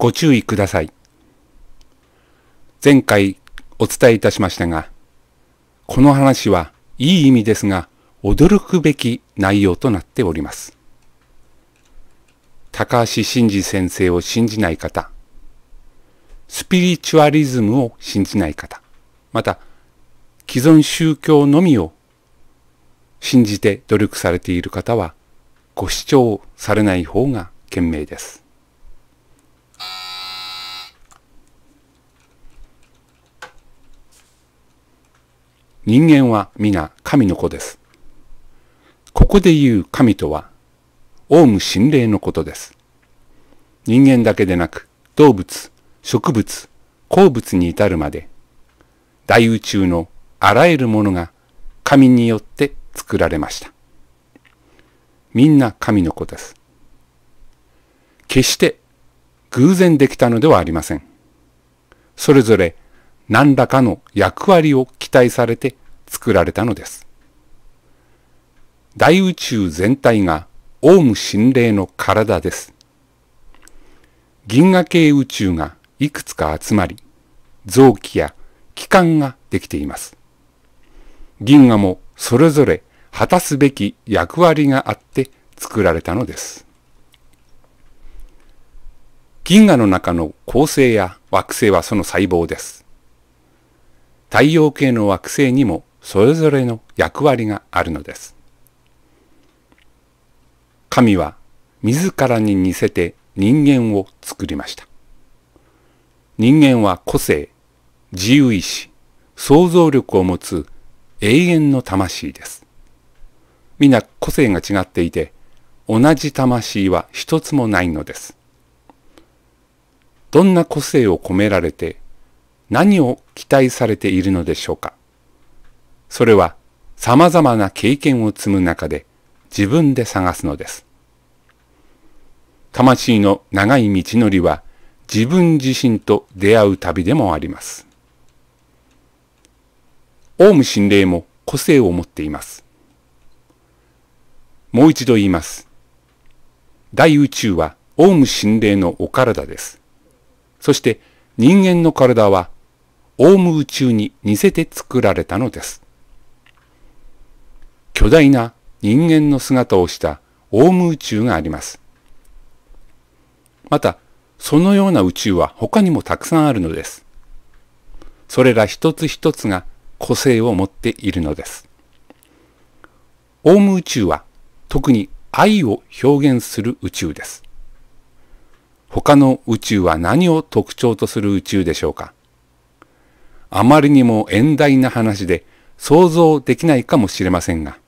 ご注意ください。前回お伝えいたしましたが、この話はいい意味ですが、驚くべき内容となっております。高橋真嗣先生を信じない方、スピリチュアリズムを信じない方、また既存宗教のみを信じて努力されている方は、ご視聴されない方が賢明です。人間は皆神の子です。ここで言う神とは、オウム神霊のことです。人間だけでなく、動物、植物、鉱物に至るまで、大宇宙のあらゆるものが神によって作られました。みんな神の子です。決して偶然できたのではありません。それぞれ何らかの役割を期待されて作られたのです。大宇宙全体がオウム神霊の体です。銀河系宇宙がいくつか集まり、臓器や器官ができています。銀河もそれぞれ果たすべき役割があって作られたのです。銀河の中の恒星や惑星はその細胞です。太陽系の惑星にもそれぞれの役割があるのです。神は自らに似せて人間を作りました。人間は個性、自由意志、想像力を持つ永遠の魂です。皆個性が違っていて、同じ魂は一つもないのです。どんな個性を込められて何を期待されているのでしょうかそれは様々な経験を積む中で自分で探すのです。魂の長い道のりは自分自身と出会う旅でもあります。オウム神霊も個性を持っています。もう一度言います。大宇宙はオウム神霊のお体です。そして人間の体はオウム宇宙に似せて作られたのです。巨大な人間の姿をしたオウム宇宙があります。また、そのような宇宙は他にもたくさんあるのです。それら一つ一つが個性を持っているのです。オウム宇宙は特に愛を表現する宇宙です。他の宇宙は何を特徴とする宇宙でしょうかあまりにも遠大な話で想像できないかもしれませんが、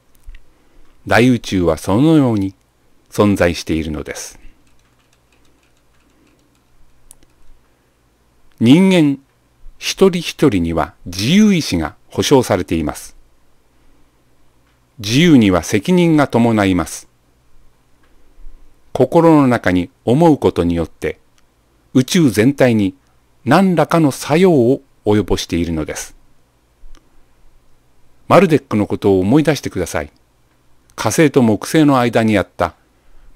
大宇宙はそのように存在しているのです。人間一人一人には自由意志が保障されています。自由には責任が伴います。心の中に思うことによって、宇宙全体に何らかの作用を及ぼしているのです。マルデックのことを思い出してください。火星と木星の間にあった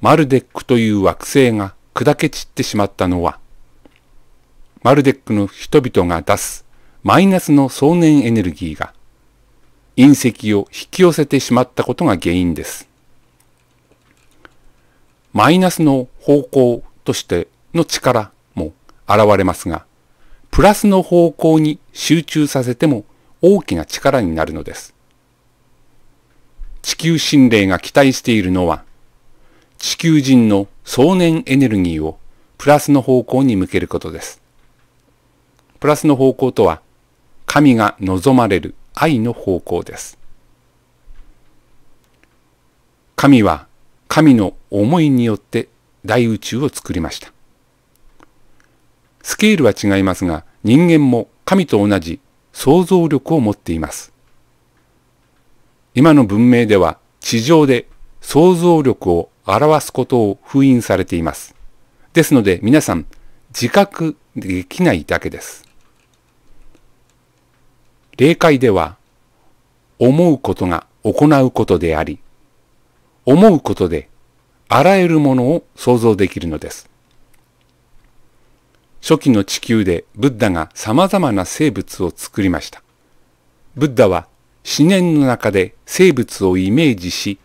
マルデックという惑星が砕け散ってしまったのは、マルデックの人々が出すマイナスの想念エネルギーが隕石を引き寄せてしまったことが原因です。マイナスの方向としての力も現れますが、プラスの方向に集中させても大きな力になるのです。地球心霊が期待しているのは、地球人の壮年エネルギーをプラスの方向に向けることです。プラスの方向とは、神が望まれる愛の方向です。神は神の思いによって大宇宙を作りました。スケールは違いますが、人間も神と同じ想像力を持っています。今の文明では地上で想像力を表すことを封印されています。ですので皆さん自覚できないだけです。霊界では思うことが行うことであり、思うことであらゆるものを想像できるのです。初期の地球でブッダが様々な生物を作りました。ブッダは思念の中で生物をイメージし、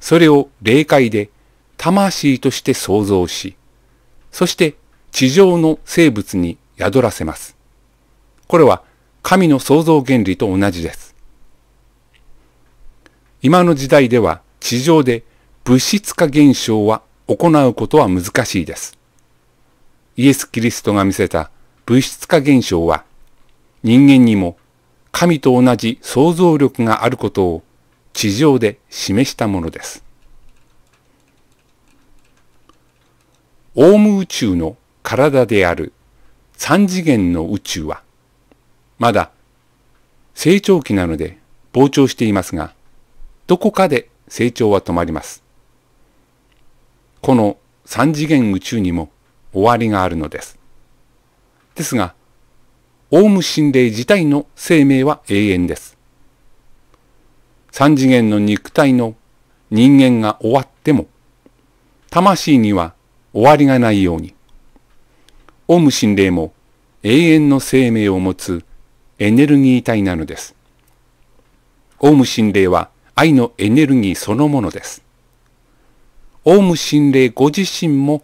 それを霊界で魂として想像し、そして地上の生物に宿らせます。これは神の創造原理と同じです。今の時代では地上で物質化現象は行うことは難しいです。イエス・キリストが見せた物質化現象は人間にも神と同じ想像力があることを地上で示したものです。オウム宇宙の体である三次元の宇宙はまだ成長期なので膨張していますがどこかで成長は止まります。この三次元宇宙にも終わりがあるのです。ですが、オウム神霊自体の生命は永遠です。三次元の肉体の人間が終わっても、魂には終わりがないように、オウム神霊も永遠の生命を持つエネルギー体なのです。オウム神霊は愛のエネルギーそのものです。オウム神霊ご自身も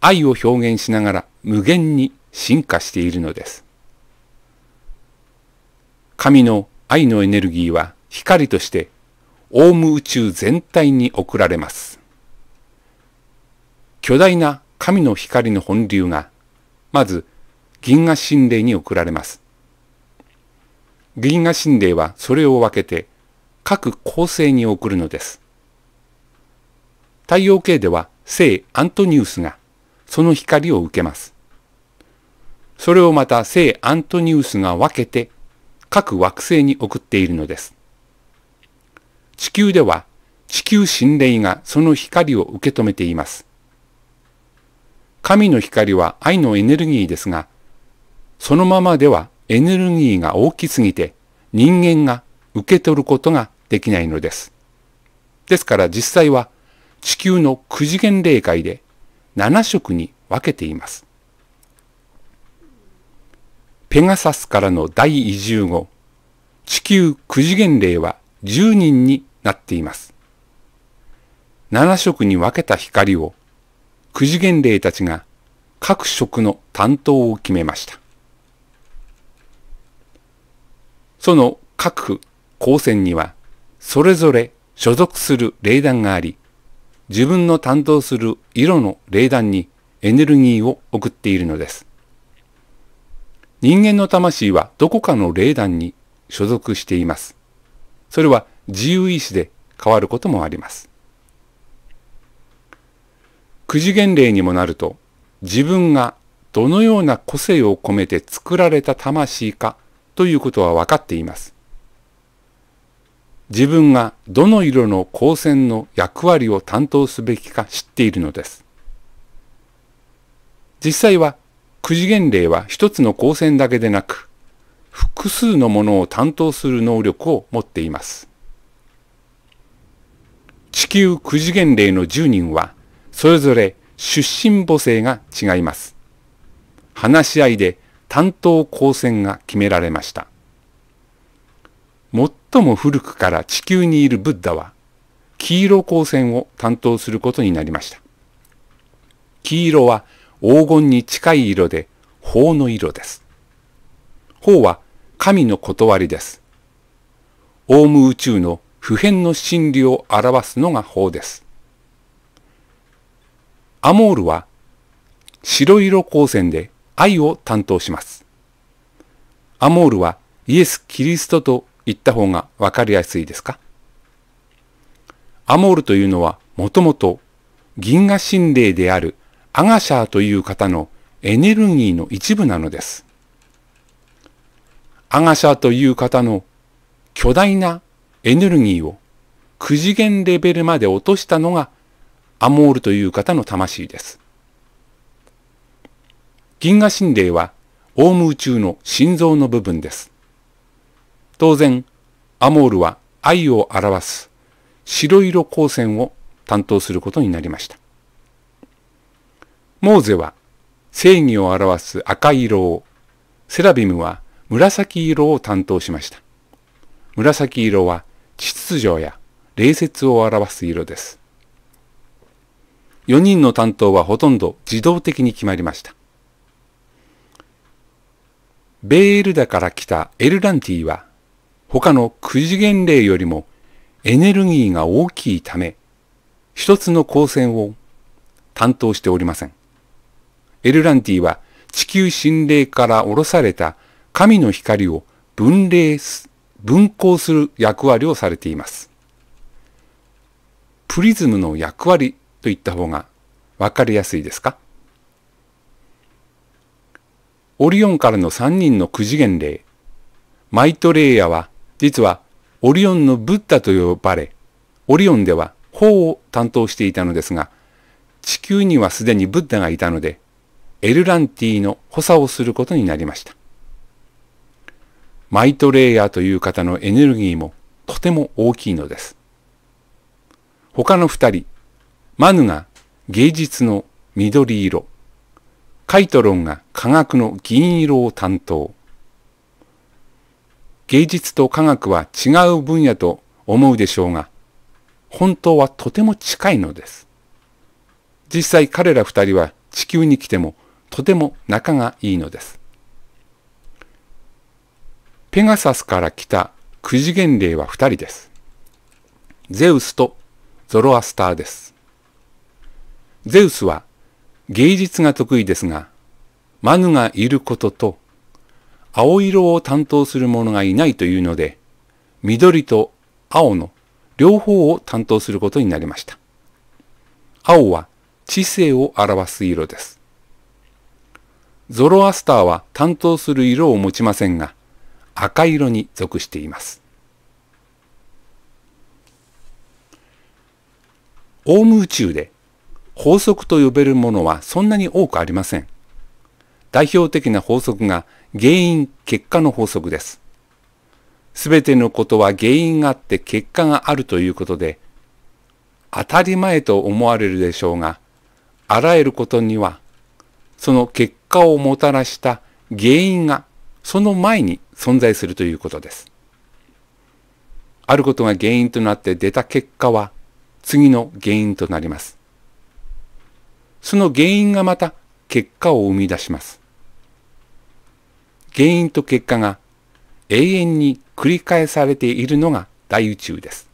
愛を表現しながら無限に進化しているのです。神の愛のエネルギーは光としてオウム宇宙全体に送られます。巨大な神の光の本流が、まず銀河神霊に送られます。銀河神霊はそれを分けて各恒星に送るのです。太陽系では聖アントニウスがその光を受けます。それをまた聖アントニウスが分けて各惑星に送っているのです。地球では地球神霊がその光を受け止めています。神の光は愛のエネルギーですが、そのままではエネルギーが大きすぎて人間が受け取ることができないのです。ですから実際は地球の9次元霊界で7色に分けています。ペガサスからの第移住後、地球9次元霊は10人になっています。7色に分けた光を9次元霊たちが各色の担当を決めました。その各光線にはそれぞれ所属する霊団があり、自分の担当する色の霊団にエネルギーを送っているのです。人間の魂はどこかの霊団に所属しています。それは自由意志で変わることもあります。九次元霊にもなると、自分がどのような個性を込めて作られた魂かということは分かっています。自分がどの色の光線の役割を担当すべきか知っているのです。実際は9次元霊は一つの光線だけでなく複数のものを担当する能力を持っています。地球9次元霊の10人はそれぞれ出身母性が違います。話し合いで担当光線が決められました。最も古くから地球にいるブッダは、黄色光線を担当することになりました。黄色は黄金に近い色で、法の色です。法は神の断りです。オウム宇宙の普遍の真理を表すのが法です。アモールは白色光線で愛を担当します。アモールはイエス・キリストと言った方がわかりやすいですかアモールというのはもともと銀河神霊であるアガシャーという方のエネルギーの一部なのです。アガシャーという方の巨大なエネルギーを9次元レベルまで落としたのがアモールという方の魂です。銀河神霊はオウム宇宙の心臓の部分です。当然、アモールは愛を表す白色光線を担当することになりました。モーゼは正義を表す赤色を、セラビムは紫色を担当しました。紫色は秩序や礼節を表す色です。4人の担当はほとんど自動的に決まりました。ベールダから来たエルランティは他の九次元例よりもエネルギーが大きいため、一つの光線を担当しておりません。エルランティは地球神霊から降ろされた神の光を分霊す、分光する役割をされています。プリズムの役割と言った方がわかりやすいですかオリオンからの三人の九次元霊、マイトレイヤは実はオリオンのブッダと呼ばれ、オリオンでは法を担当していたのですが、地球にはすでにブッダがいたので、エルランティの補佐をすることになりました。マイトレイヤーという方のエネルギーもとても大きいのです。他の二人、マヌが芸術の緑色、カイトロンが科学の銀色を担当。芸術と科学は違う分野と思うでしょうが、本当はとても近いのです。実際彼ら二人は地球に来てもとても仲がいいのです。ペガサスから来た九次元霊は二人です。ゼウスとゾロアスターです。ゼウスは芸術が得意ですが、マヌがいることと青色を担当する者がいないというので、緑と青の両方を担当することになりました。青は知性を表す色です。ゾロアスターは担当する色を持ちませんが、赤色に属しています。オウム宇宙で法則と呼べるものはそんなに多くありません。代表的な法則が原因結果の法則です。すべてのことは原因があって結果があるということで、当たり前と思われるでしょうが、あらゆることには、その結果をもたらした原因がその前に存在するということです。あることが原因となって出た結果は次の原因となります。その原因がまた結果を生み出します。原因と結果が永遠に繰り返されているのが大宇宙です。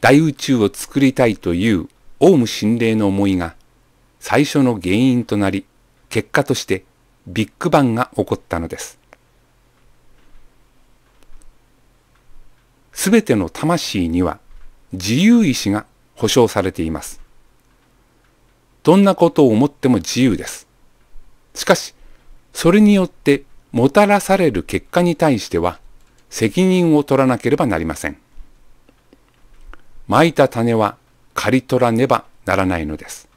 大宇宙を作りたいというオウム神霊の思いが最初の原因となり、結果としてビッグバンが起こったのです。すべての魂には自由意志が保障されています。どんなことを思っても自由です。しかし、それによってもたらされる結果に対しては責任を取らなければなりません。まいた種は刈り取らねばならないのです。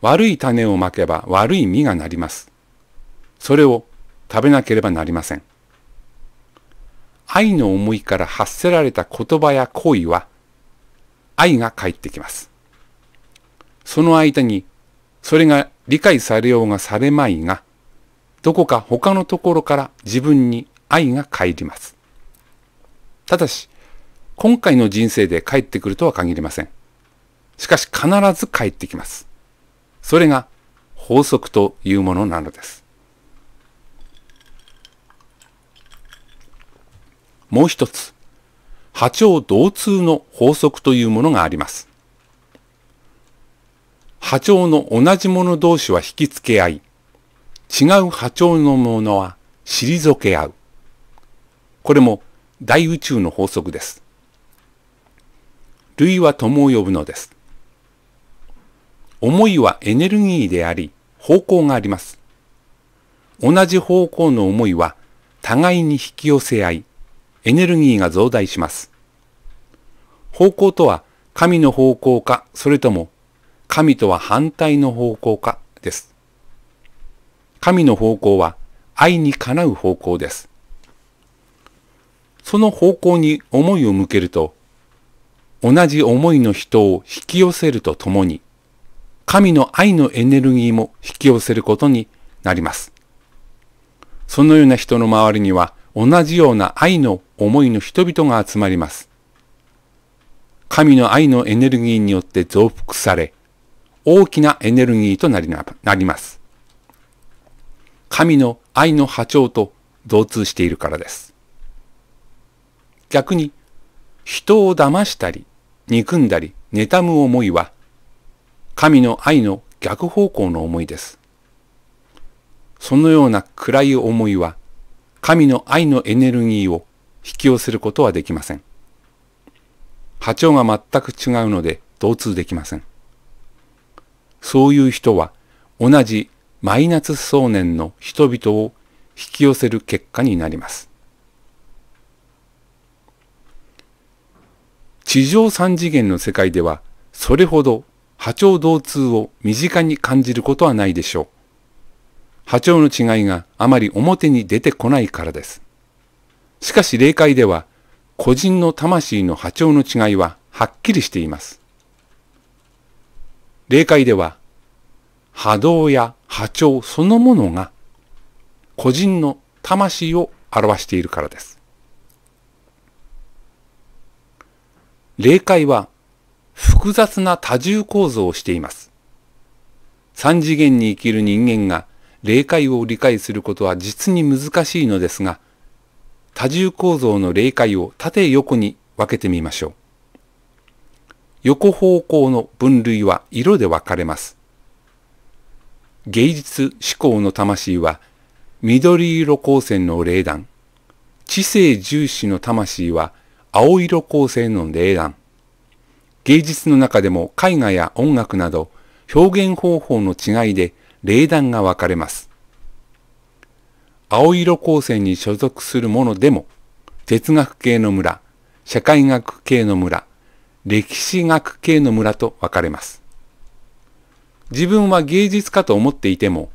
悪い種をまけば悪い実がなります。それを食べなければなりません。愛の思いから発せられた言葉や行為は愛が返ってきます。その間にそれが理解されようがされまいが、どこか他のところから自分に愛が帰ります。ただし、今回の人生で帰ってくるとは限りません。しかし必ず帰ってきます。それが法則というものなのです。もう一つ、波長同通の法則というものがあります。波長の同じもの同士は引き付け合い、違う波長のものは退け合う。これも大宇宙の法則です。類は友を呼ぶのです。思いはエネルギーであり、方向があります。同じ方向の思いは互いに引き寄せ合い、エネルギーが増大します。方向とは神の方向か、それとも神とは反対の方向かです。神の方向は愛にかなう方向です。その方向に思いを向けると、同じ思いの人を引き寄せるとともに、神の愛のエネルギーも引き寄せることになります。そのような人の周りには同じような愛の思いの人々が集まります。神の愛のエネルギーによって増幅され、大きなエネルギーとなりななります。神の愛の波長と同通しているからです。逆に、人を騙したり、憎んだり、妬む思いは、神の愛の逆方向の思いです。そのような暗い思いは、神の愛のエネルギーを引き寄せることはできません。波長が全く違うので、同通できません。そういう人は同じマイナス想念の人々を引き寄せる結果になります。地上三次元の世界ではそれほど波長同通を身近に感じることはないでしょう。波長の違いがあまり表に出てこないからです。しかし霊界では個人の魂の波長の違いははっきりしています。霊界では波動や波長そのものが個人の魂を表しているからです。霊界は複雑な多重構造をしています。三次元に生きる人間が霊界を理解することは実に難しいのですが、多重構造の霊界を縦横に分けてみましょう。横方向の分類は色で分かれます。芸術思考の魂は緑色光線の霊団、知性重視の魂は青色光線の霊団、芸術の中でも絵画や音楽など表現方法の違いで霊団が分かれます。青色光線に所属するものでも、哲学系の村、社会学系の村、歴史学系の村と分かれます。自分は芸術家と思っていても、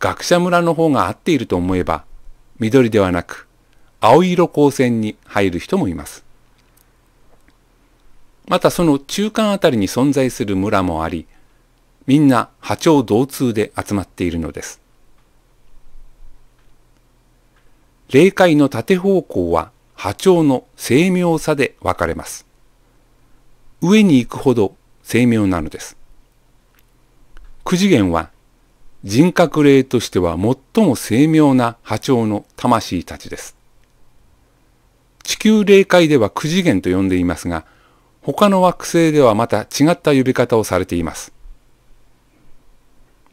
学者村の方が合っていると思えば、緑ではなく青色光線に入る人もいます。またその中間あたりに存在する村もあり、みんな波長同通で集まっているのです。霊界の縦方向は波長の精妙さで分かれます。上に行くほど精妙なのです。九次元は人格霊としては最も精妙な波長の魂たちです。地球霊界では九次元と呼んでいますが、他の惑星ではまた違った呼び方をされています。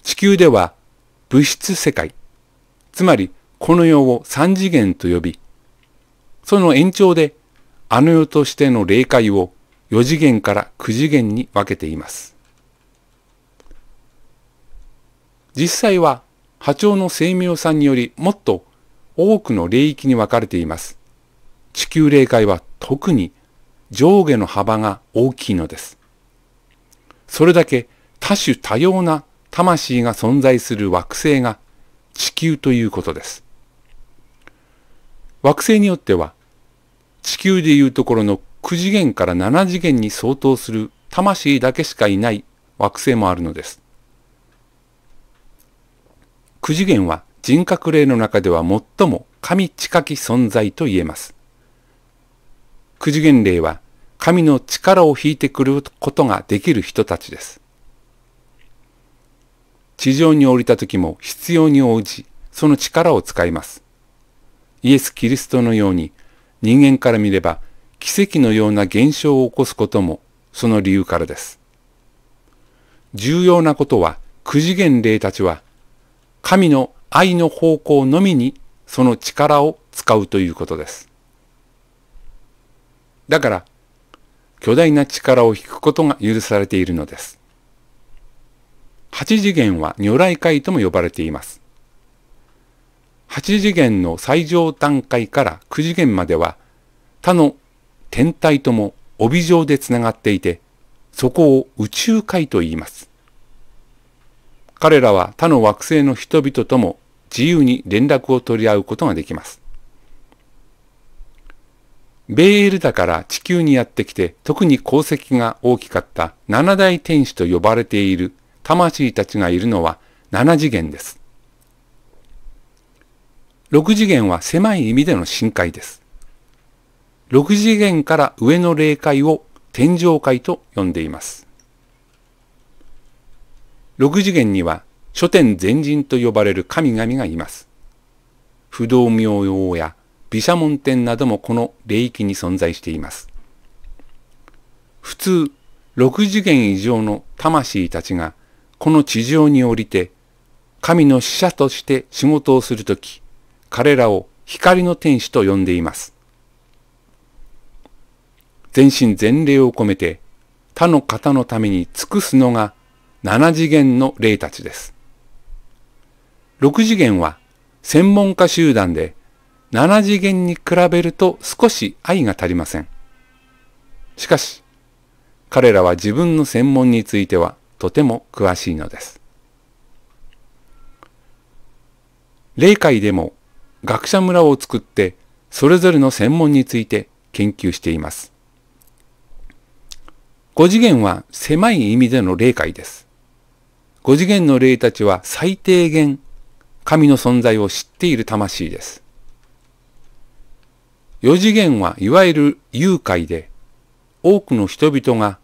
地球では物質世界、つまりこの世を三次元と呼び、その延長であの世としての霊界を4次元から9次元に分けています。実際は波長の生命さによりもっと多くの霊域に分かれています。地球霊界は特に上下の幅が大きいのです。それだけ多種多様な魂が存在する惑星が地球ということです。惑星によっては地球でいうところの9次元から7次元に相当する魂だけしかいない惑星もあるのです。9次元は人格霊の中では最も神近き存在と言えます。9次元霊は神の力を引いてくることができる人たちです。地上に降りた時も必要に応じ、その力を使います。イエス・キリストのように人間から見れば奇跡のような現象を起こすこともその理由からです。重要なことは、九次元霊たちは、神の愛の方向のみにその力を使うということです。だから、巨大な力を引くことが許されているのです。八次元は如来界とも呼ばれています。八次元の最上段階から九次元までは他の天体とも帯状でつながっていて、そこを宇宙界と言います。彼らは他の惑星の人々とも自由に連絡を取り合うことができます。ベールダから地球にやってきて特に功績が大きかった七大天使と呼ばれている魂たちがいるのは七次元です。六次元は狭い意味での深海です。6次元から上の霊界を天上界と呼んでいます。6次元には書天前人と呼ばれる神々がいます。不動明王や毘沙門天などもこの霊域に存在しています。普通、6次元以上の魂たちがこの地上に降りて、神の使者として仕事をするとき、彼らを光の天使と呼んでいます。全身全霊を込めて他の方のために尽くすのが7次元の霊たちです。6次元は専門家集団で7次元に比べると少し愛が足りません。しかし、彼らは自分の専門についてはとても詳しいのです。霊界でも学者村を作ってそれぞれの専門について研究しています。五次元は狭い意味での霊界です。五次元の霊たちは最低限神の存在を知っている魂です。四次元はいわゆる誘拐で、多くの人々が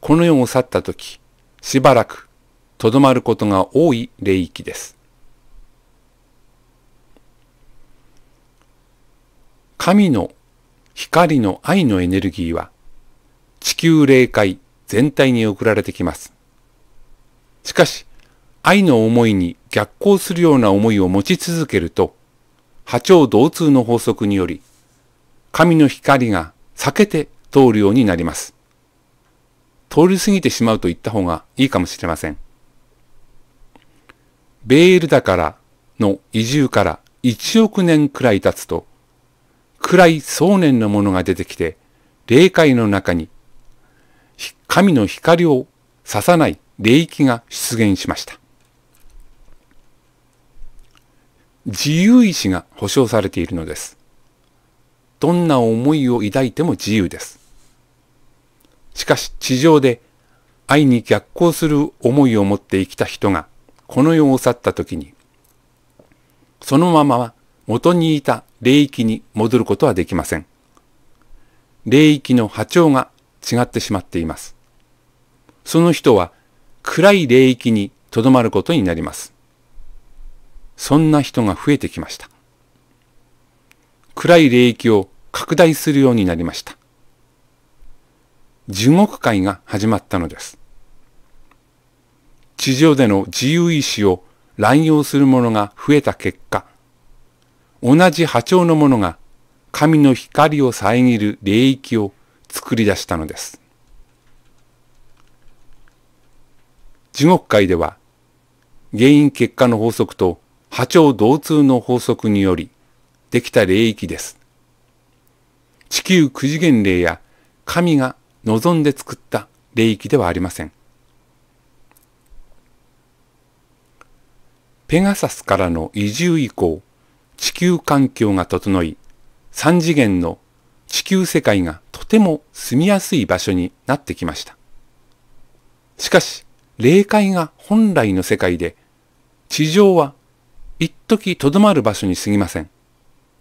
この世を去った時、しばらくとどまることが多い霊域です。神の光の愛のエネルギーは地球霊界全体に送られてきます。しかし、愛の思いに逆行するような思いを持ち続けると、波長同通の法則により、神の光が避けて通るようになります。通り過ぎてしまうと言った方がいいかもしれません。ベールだからの移住から1億年くらい経つと、暗い想念のものが出てきて、霊界の中に神の光を刺さない霊域が出現しました。自由意志が保障されているのです。どんな思いを抱いても自由です。しかし地上で愛に逆行する思いを持って生きた人がこの世を去った時に、そのままは元にいた霊域に戻ることはできません。霊域の波長が違ってしまっています。その人は暗い霊域にとどまることになります。そんな人が増えてきました。暗い霊域を拡大するようになりました。地獄界が始まったのです。地上での自由意志を乱用する者が増えた結果、同じ波長の者が神の光を遮る霊域を作り出したのです。地獄界では、原因結果の法則と波長同通の法則により、できた霊域です。地球九次元霊や神が望んで作った霊域ではありません。ペガサスからの移住以降、地球環境が整い、三次元の地球世界がとても住みやすい場所になってきました。しかし、霊界が本来の世界で、地上は一時とどまる場所に過ぎません。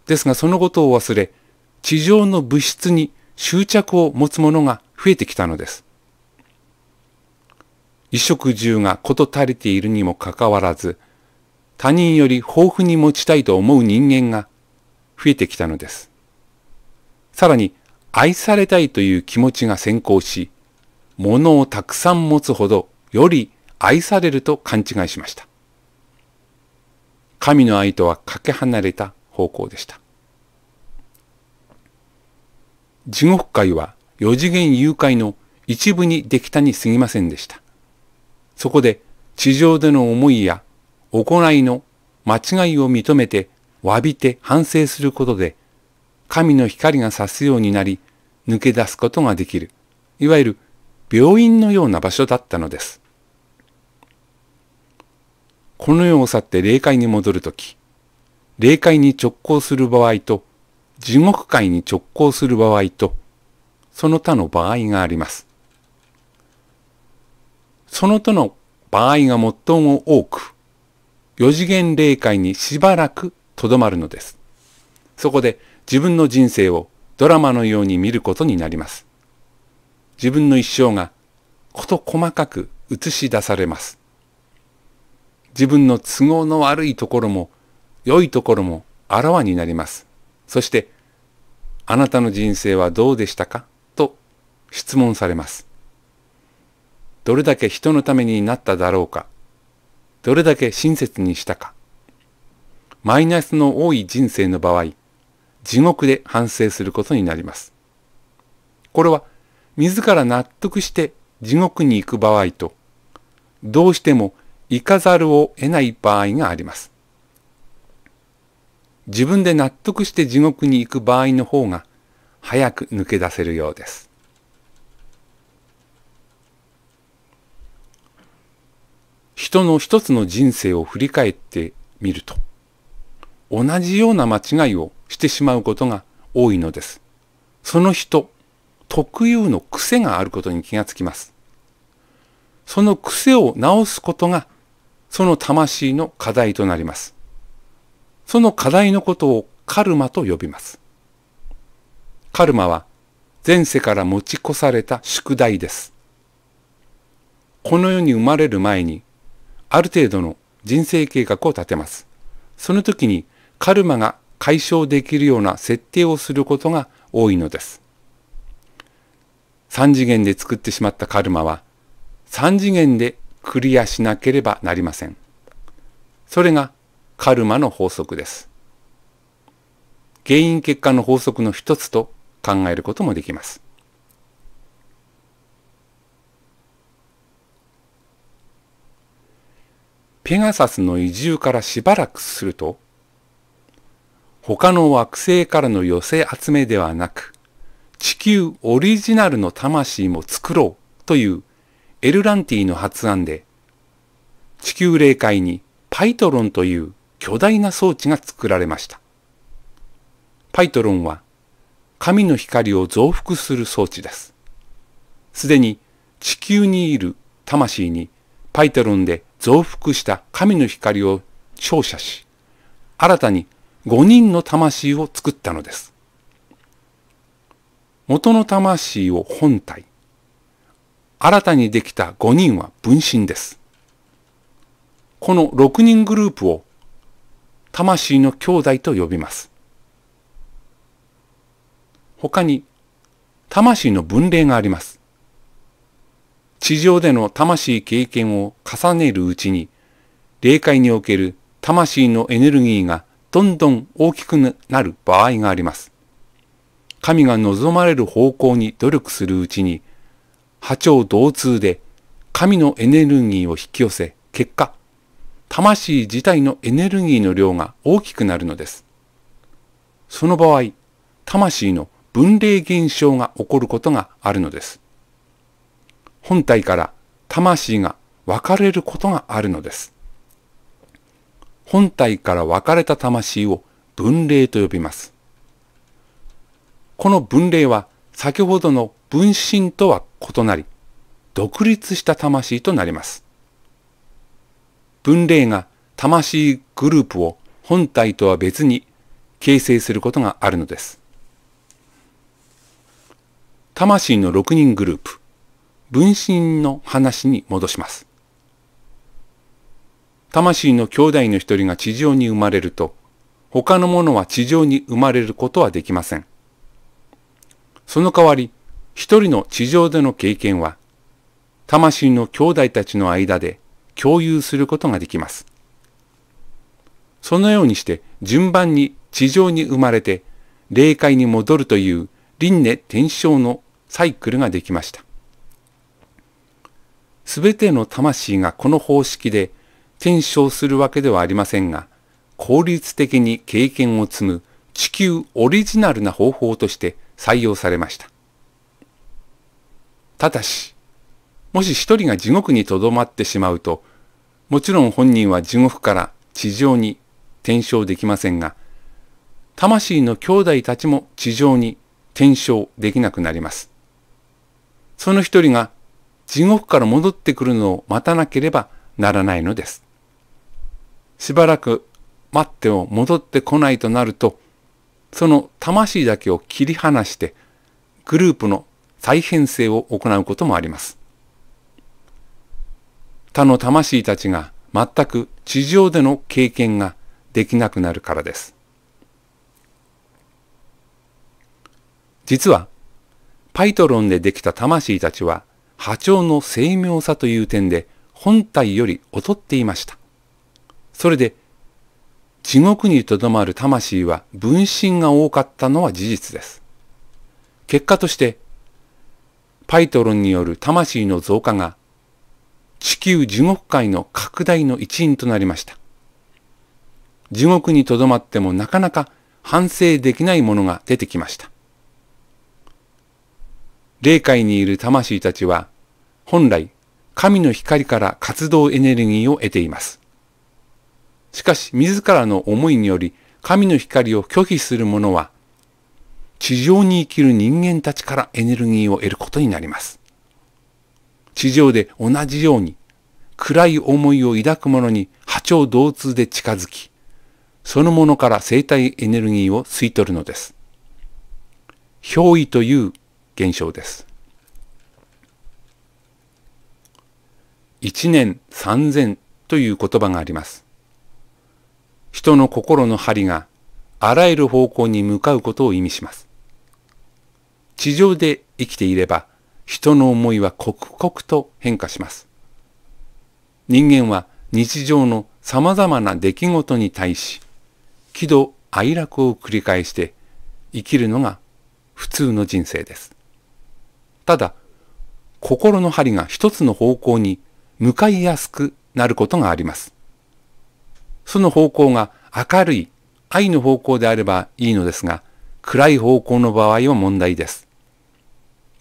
ですがそのことを忘れ、地上の物質に執着を持つ者が増えてきたのです。衣食住が事足りているにもかかわらず、他人より豊富に持ちたいと思う人間が増えてきたのです。さらに、愛されたいという気持ちが先行し、物をたくさん持つほどより愛されると勘違いしました。神の愛とはかけ離れた方向でした。地獄界は四次元誘拐の一部にできたに過ぎませんでした。そこで地上での思いや行いの間違いを認めて詫びて反省することで神の光が差すようになり抜け出すことができる、いわゆる病院のような場所だったのです。この世を去って霊界に戻るとき、霊界に直行する場合と、地獄界に直行する場合と、その他の場合があります。その他の場合が最も多く、四次元霊界にしばらくとどまるのです。そこで自分の人生をドラマのように見ることになります。自分の一生がこと細かく映し出されます。自分の都合の悪いところも良いところもあらわになります。そして、あなたの人生はどうでしたかと質問されます。どれだけ人のためになっただろうかどれだけ親切にしたかマイナスの多い人生の場合、地獄で反省することになります。これは、自ら納得して地獄に行く場合と、どうしても行かざるを得ない場合があります。自分で納得して地獄に行く場合の方が早く抜け出せるようです。人の一つの人生を振り返ってみると、同じような間違いをしてしまうことが多いのです。その人特有の癖があることに気がつきます。その癖を直すことがその魂の課題となります。その課題のことをカルマと呼びます。カルマは前世から持ち越された宿題です。この世に生まれる前に、ある程度の人生計画を立てます。その時にカルマが解消できるような設定をすることが多いのです。三次元で作ってしまったカルマは、三次元でクリアしなければなりません。それがカルマの法則です。原因結果の法則の一つと考えることもできます。ペガサスの移住からしばらくすると、他の惑星からの寄せ集めではなく、地球オリジナルの魂も作ろうというエルランティの発案で、地球霊界にパイトロンという巨大な装置が作られました。パイトロンは神の光を増幅する装置です。すでに地球にいる魂にパイトロンで増幅した神の光を照射し、新たに5人の魂を作ったのです。元の魂を本体、新たにできた5人は分身です。この6人グループを魂の兄弟と呼びます。他に魂の分類があります。地上での魂経験を重ねるうちに、霊界における魂のエネルギーがどんどん大きくなる場合があります。神が望まれる方向に努力するうちに、波長同通で神のエネルギーを引き寄せ、結果、魂自体のエネルギーの量が大きくなるのです。その場合、魂の分霊現象が起こることがあるのです。本体から魂が分かれることがあるのです。本体から分かれた魂を分霊と呼びます。この分霊は先ほどの分身とは異なり、独立した魂となります。分霊が魂グループを本体とは別に形成することがあるのです。魂の6人グループ、分身の話に戻します。魂の兄弟の一人が地上に生まれると、他のものは地上に生まれることはできません。その代わり、一人の地上での経験は、魂の兄弟たちの間で共有することができます。そのようにして順番に地上に生まれて霊界に戻るという輪廻転生のサイクルができました。すべての魂がこの方式で転生するわけではありませんが、効率的に経験を積む地球オリジナルな方法として採用されました。ただし、もし一人が地獄にとどまってしまうと、もちろん本人は地獄から地上に転生できませんが、魂の兄弟たちも地上に転生できなくなります。その一人が地獄から戻ってくるのを待たなければならないのです。しばらく待ってを戻ってこないとなると、その魂だけを切り離して、グループの再編成を行うこともあります。他の魂たちが全く地上での経験ができなくなるからです。実は、パイトロンでできた魂たちは波長の精妙さという点で本体より劣っていました。それで、地獄に留まる魂は分身が多かったのは事実です。結果として、パイトロンによる魂の増加が地球地獄界の拡大の一因となりました。地獄にとどまってもなかなか反省できないものが出てきました。霊界にいる魂たちは本来神の光から活動エネルギーを得ています。しかし自らの思いにより神の光を拒否する者は地上に生きる人間たちからエネルギーを得ることになります。地上で同じように暗い思いを抱く者に波長同通で近づき、そのものから生体エネルギーを吸い取るのです。憑依という現象です。一年三千という言葉があります。人の心の針があらゆる方向に向かうことを意味します。地上で生きていれば、人の思いは刻々と変化します。人間は日常の様々な出来事に対し、喜怒哀楽を繰り返して生きるのが普通の人生です。ただ、心の針が一つの方向に向かいやすくなることがあります。その方向が明るい愛の方向であればいいのですが、暗い方向の場合は問題です。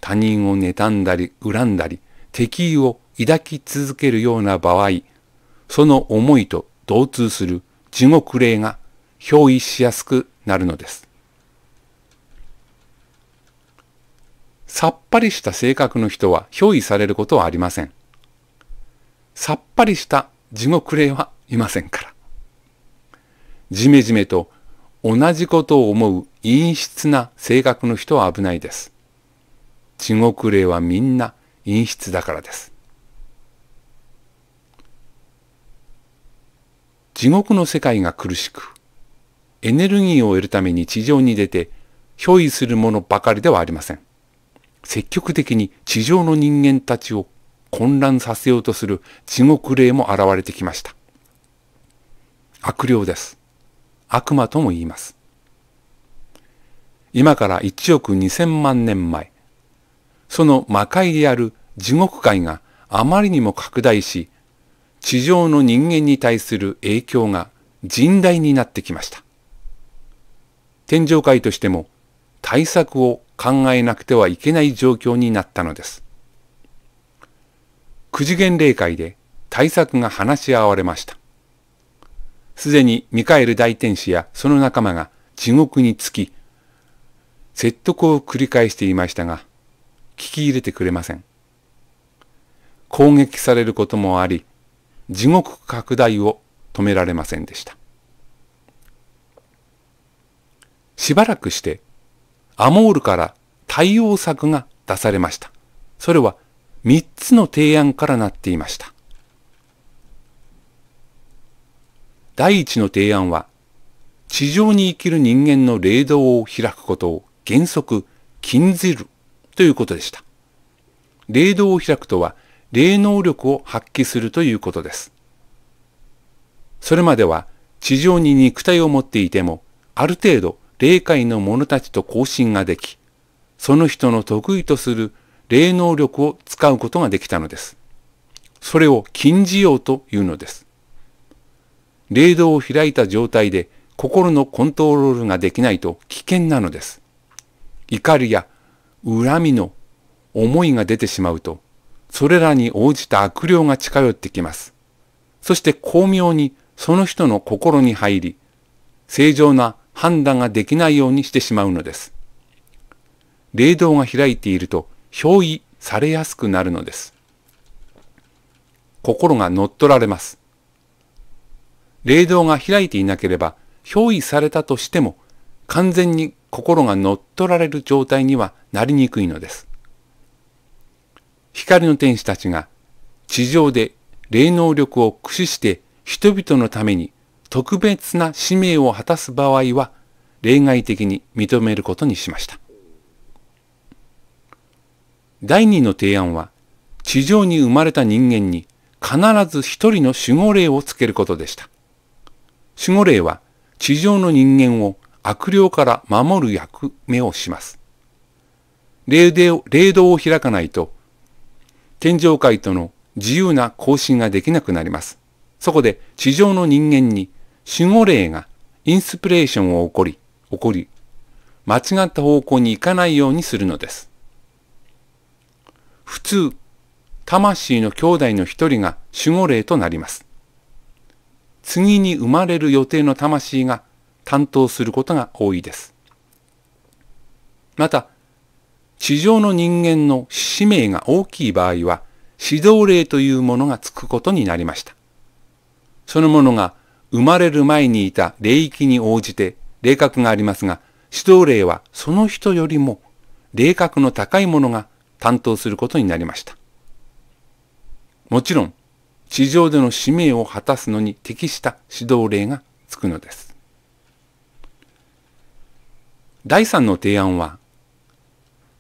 他人を妬んだり恨んだり敵意を抱き続けるような場合その思いと同通する地獄霊が憑依しやすくなるのですさっぱりした性格の人は憑依されることはありませんさっぱりした地獄霊はいませんからじめじめと同じことを思う陰湿な性格の人は危ないです地獄霊はみんな陰湿だからです。地獄の世界が苦しく、エネルギーを得るために地上に出て、憑依するものばかりではありません。積極的に地上の人間たちを混乱させようとする地獄霊も現れてきました。悪霊です。悪魔とも言います。今から1億2000万年前、その魔界である地獄界があまりにも拡大し、地上の人間に対する影響が甚大になってきました。天上界としても対策を考えなくてはいけない状況になったのです。九次元霊界で対策が話し合われました。すでにミカエル大天使やその仲間が地獄につき、説得を繰り返していましたが、聞き入れてくれません。攻撃されることもあり、地獄拡大を止められませんでした。しばらくして、アモールから対応策が出されました。それは三つの提案からなっていました。第一の提案は、地上に生きる人間の霊道を開くことを原則禁ずるということでした。霊道を開くとは、霊能力を発揮するということです。それまでは、地上に肉体を持っていても、ある程度、霊界の者たちと交信ができ、その人の得意とする霊能力を使うことができたのです。それを禁じようというのです。霊道を開いた状態で心のコントロールができないと危険なのです。怒りや恨みの思いが出てしまうと、それらに応じた悪霊が近寄ってきます。そして巧妙にその人の心に入り、正常な判断ができないようにしてしまうのです。霊道が開いていると、憑依されやすくなるのです。心が乗っ取られます。霊道が開いていなければ、憑依されたとしても、完全に心が乗っ取られる状態にはなりにくいのです。光の天使たちが地上で霊能力を駆使して人々のために特別な使命を果たす場合は例外的に認めることにしました。第二の提案は地上に生まれた人間に必ず一人の守護霊をつけることでした。守護霊は地上の人間を悪霊から守る役目をします。霊道を開かないと、天上界との自由な交信ができなくなります。そこで地上の人間に守護霊がインスピレーションを起こり、起こり、間違った方向に行かないようにするのです。普通、魂の兄弟の一人が守護霊となります。次に生まれる予定の魂が担当することが多いです。また、地上の人間の使命が大きい場合は、指導霊というものがつくことになりました。そのものが生まれる前にいた霊域に応じて霊格がありますが、指導霊はその人よりも霊格の高いものが担当することになりました。もちろん、地上での使命を果たすのに適した指導霊がつくのです。第3の提案は、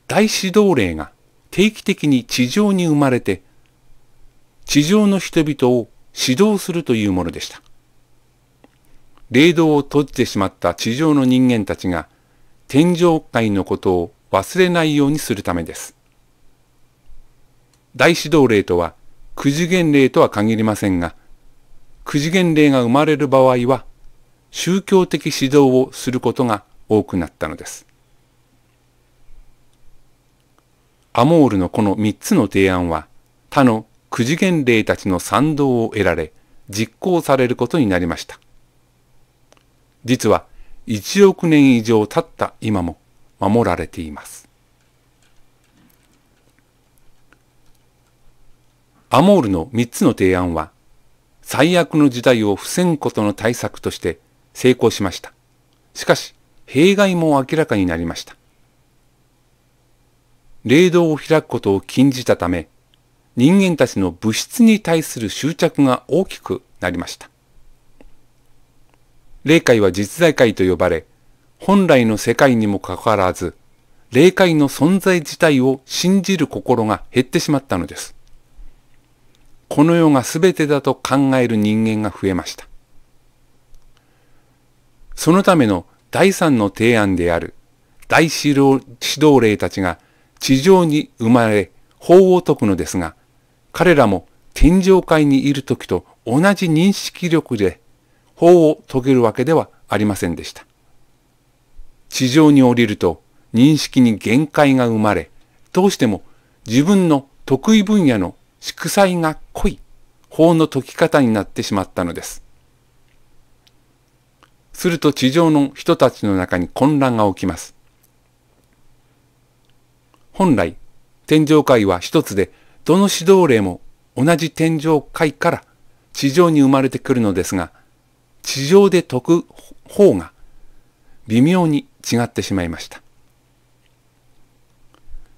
大指導霊が定期的に地上に生まれて、地上の人々を指導するというものでした。霊道を閉じてしまった地上の人間たちが天上界のことを忘れないようにするためです。大指導霊とは九次元霊とは限りませんが、九次元霊が生まれる場合は宗教的指導をすることが多くなったのです。アモールのこの3つの提案は他の九次元霊たちの賛同を得られ実行されることになりました。実は1億年以上経った今も守られています。アモールの3つの提案は最悪の事態を防ぐことの対策として成功しました。しかし、弊害も明らかになりました。霊道を開くことを禁じたため、人間たちの物質に対する執着が大きくなりました。霊界は実在界と呼ばれ、本来の世界にもかかわらず、霊界の存在自体を信じる心が減ってしまったのです。この世が全てだと考える人間が増えました。そのための第三の提案である大指導霊たちが地上に生まれ法を説くのですが、彼らも天上界にいる時と同じ認識力で法を解けるわけではありませんでした。地上に降りると認識に限界が生まれ、どうしても自分の得意分野の祝祭が濃い法の解き方になってしまったのです。すると地上の人たちの中に混乱が起きます。本来、天上界は一つで、どの指導霊も同じ天上界から地上に生まれてくるのですが、地上で解く方が微妙に違ってしまいました。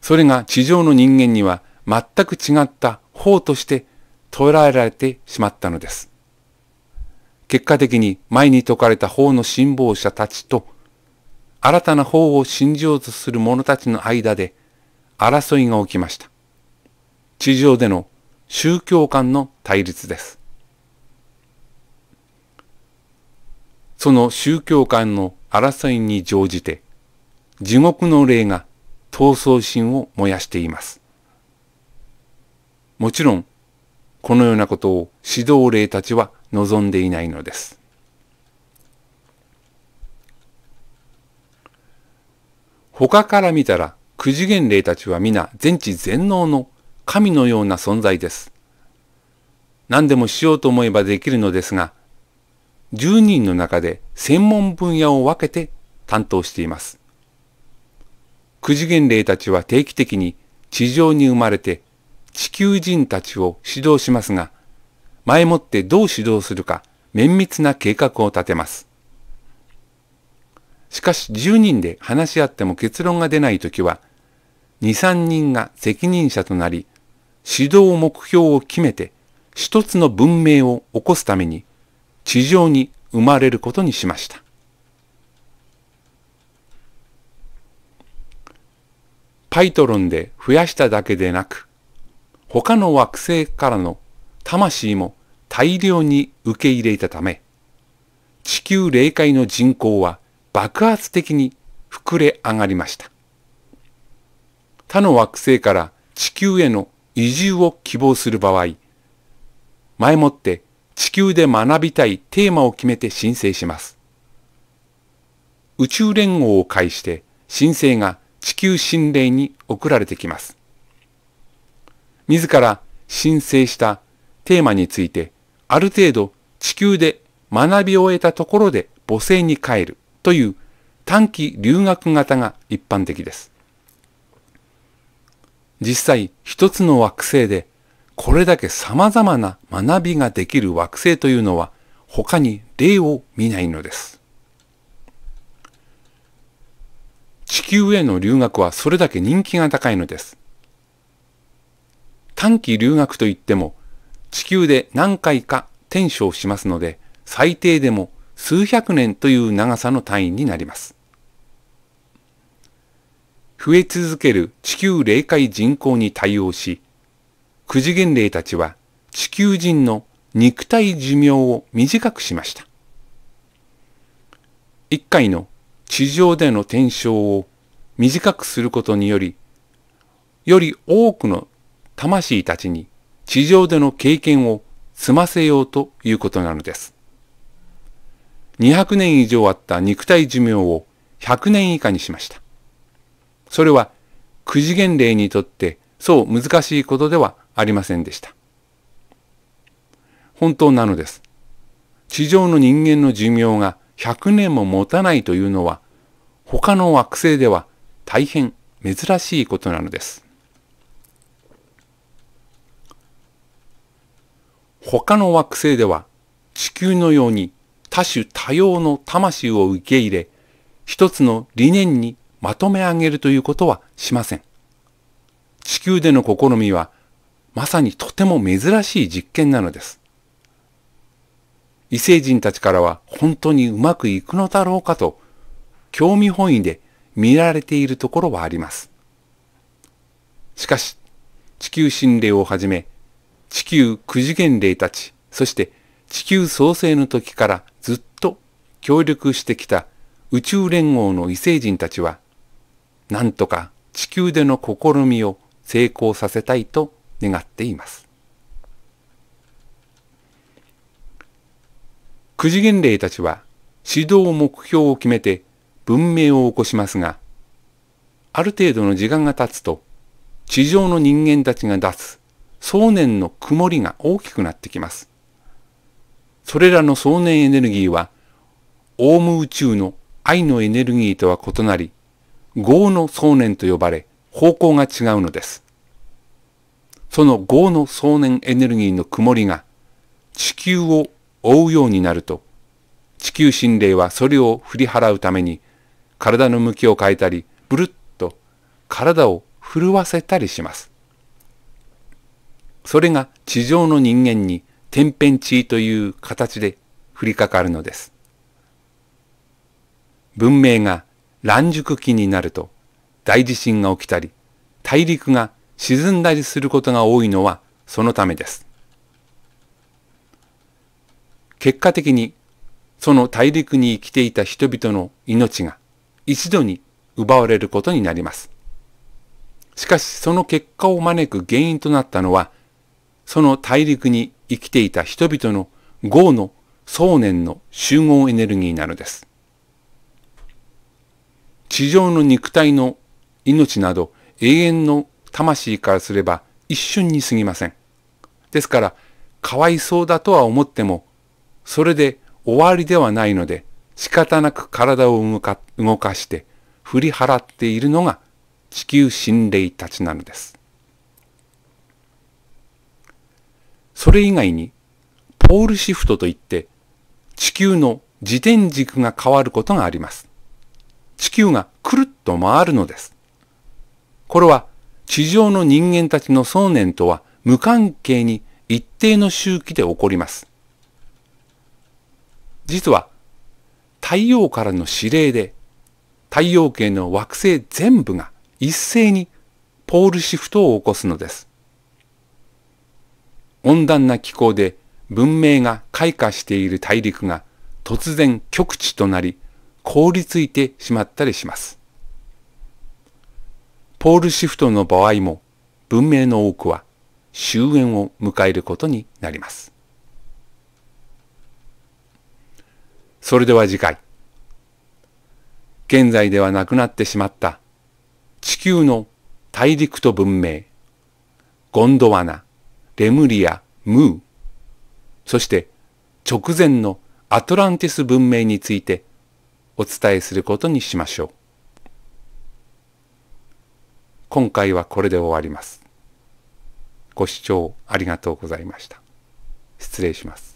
それが地上の人間には全く違った方として捉えられてしまったのです。結果的に前に説かれた法の信奉者たちと、新たな法を信じようとする者たちの間で争いが起きました。地上での宗教間の対立です。その宗教間の争いに乗じて、地獄の霊が闘争心を燃やしています。もちろん、このようなことを指導霊たちは望んでいないのです。他から見たら九次元霊たちは皆全知全能の神のような存在です。何でもしようと思えばできるのですが、十人の中で専門分野を分けて担当しています。九次元霊たちは定期的に地上に生まれて地球人たちを指導しますが、前もってどう指導するか綿密な計画を立てます。しかし10人で話し合っても結論が出ないときは、2、3人が責任者となり、指導目標を決めて一つの文明を起こすために地上に生まれることにしました。パイトロンで増やしただけでなく、他の惑星からの魂も大量に受け入れたため、地球霊界の人口は爆発的に膨れ上がりました。他の惑星から地球への移住を希望する場合、前もって地球で学びたいテーマを決めて申請します。宇宙連合を介して申請が地球心霊に送られてきます。自ら申請したテーマについてある程度地球で学び終えたところで母性に帰るという短期留学型が一般的です。実際一つの惑星でこれだけ様々な学びができる惑星というのは他に例を見ないのです。地球への留学はそれだけ人気が高いのです。短期留学といっても地球で何回か転生しますので、最低でも数百年という長さの単位になります。増え続ける地球霊界人口に対応し、九次元霊たちは地球人の肉体寿命を短くしました。一回の地上での転生を短くすることにより、より多くの魂たちに地上での経験を済ませようということなのです。200年以上あった肉体寿命を100年以下にしました。それは、九次元霊にとってそう難しいことではありませんでした。本当なのです。地上の人間の寿命が100年も持たないというのは、他の惑星では大変珍しいことなのです。他の惑星では地球のように多種多様の魂を受け入れ、一つの理念にまとめ上げるということはしません。地球での試みは、まさにとても珍しい実験なのです。異星人たちからは本当にうまくいくのだろうかと、興味本位で見られているところはあります。しかし、地球心霊をはじめ、地球九次元霊たち、そして地球創生の時からずっと協力してきた宇宙連合の異星人たちは、なんとか地球での試みを成功させたいと願っています。九次元霊たちは指導目標を決めて文明を起こしますが、ある程度の時間が経つと、地上の人間たちが出す想念の曇りが大きくなってきます。それらの想念エネルギーは、オウム宇宙の愛のエネルギーとは異なり、業の想念と呼ばれ、方向が違うのです。その業の想念エネルギーの曇りが地球を覆うようになると、地球神霊はそれを振り払うために、体の向きを変えたり、ブるっと体を震わせたりします。それが地上の人間に天変地異という形で降りかかるのです。文明が乱熟期になると大地震が起きたり、大陸が沈んだりすることが多いのはそのためです。結果的にその大陸に生きていた人々の命が一度に奪われることになります。しかしその結果を招く原因となったのはその大陸に生きていた人々の業の想念の集合エネルギーなのです。地上の肉体の命など永遠の魂からすれば一瞬に過ぎません。ですから、かわいそうだとは思っても、それで終わりではないので、仕方なく体を動かして振り払っているのが地球神霊たちなのです。それ以外に、ポールシフトといって、地球の自転軸が変わることがあります。地球がくるっと回るのです。これは地上の人間たちの想念とは無関係に一定の周期で起こります。実は太陽からの指令で太陽系の惑星全部が一斉にポールシフトを起こすのです。温暖な気候で文明が開花している大陸が突然極地となり凍りついてしまったりします。ポールシフトの場合も文明の多くは終焉を迎えることになります。それでは次回。現在ではなくなってしまった地球の大陸と文明、ゴンドワナ、レムリア、ムー、そして直前のアトランティス文明についてお伝えすることにしましょう。今回はこれで終わります。ご視聴ありがとうございました。失礼します。